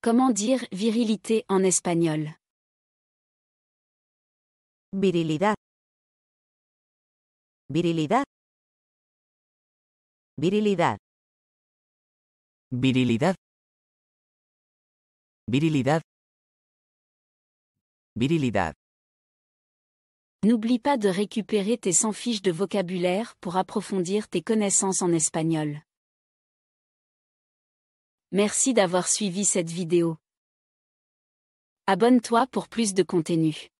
Comment dire virilité en espagnol Virilidad. Virilidad. Virilidad. Virilidad. Virilidad. Virilidad. N'oublie pas de récupérer tes 100 fiches de vocabulaire pour approfondir tes connaissances en espagnol. Merci d'avoir suivi cette vidéo. Abonne-toi pour plus de contenu.